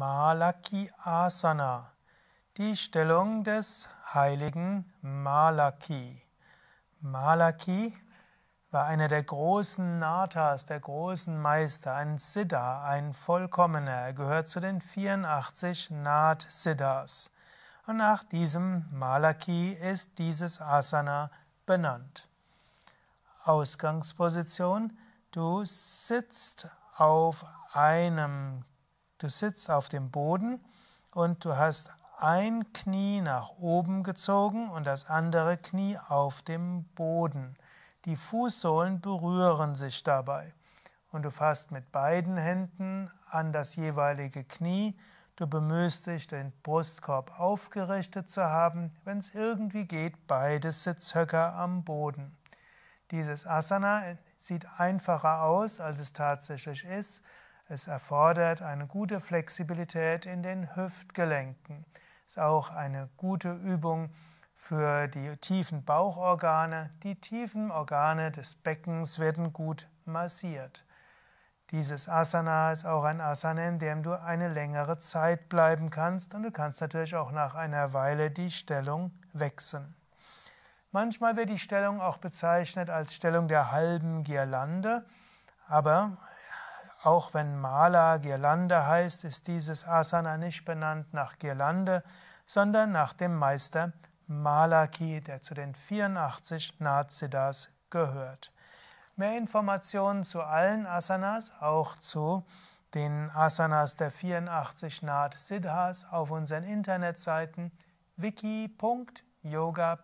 Malaki Asana, die Stellung des heiligen Malaki. Malaki war einer der großen Natas, der großen Meister, ein Siddha, ein Vollkommener. Er gehört zu den 84 Nat Siddhas. Und nach diesem Malaki ist dieses Asana benannt. Ausgangsposition. Du sitzt auf einem Du sitzt auf dem Boden und du hast ein Knie nach oben gezogen und das andere Knie auf dem Boden. Die Fußsohlen berühren sich dabei. Und du fasst mit beiden Händen an das jeweilige Knie. Du bemühst dich, den Brustkorb aufgerichtet zu haben. Wenn es irgendwie geht, beide Sitzhöcker am Boden. Dieses Asana sieht einfacher aus, als es tatsächlich ist, es erfordert eine gute Flexibilität in den Hüftgelenken. Es Ist auch eine gute Übung für die tiefen Bauchorgane. Die tiefen Organe des Beckens werden gut massiert. Dieses Asana ist auch ein Asana, in dem du eine längere Zeit bleiben kannst und du kannst natürlich auch nach einer Weile die Stellung wechseln. Manchmal wird die Stellung auch bezeichnet als Stellung der halben Girlande, aber auch wenn Mala Girlande heißt, ist dieses Asana nicht benannt nach Girlande, sondern nach dem Meister Malaki, der zu den 84 Nazidas gehört. Mehr Informationen zu allen Asanas, auch zu den Asanas der 84 Naht Siddhas auf unseren Internetseiten wiki.yoga-vidya.de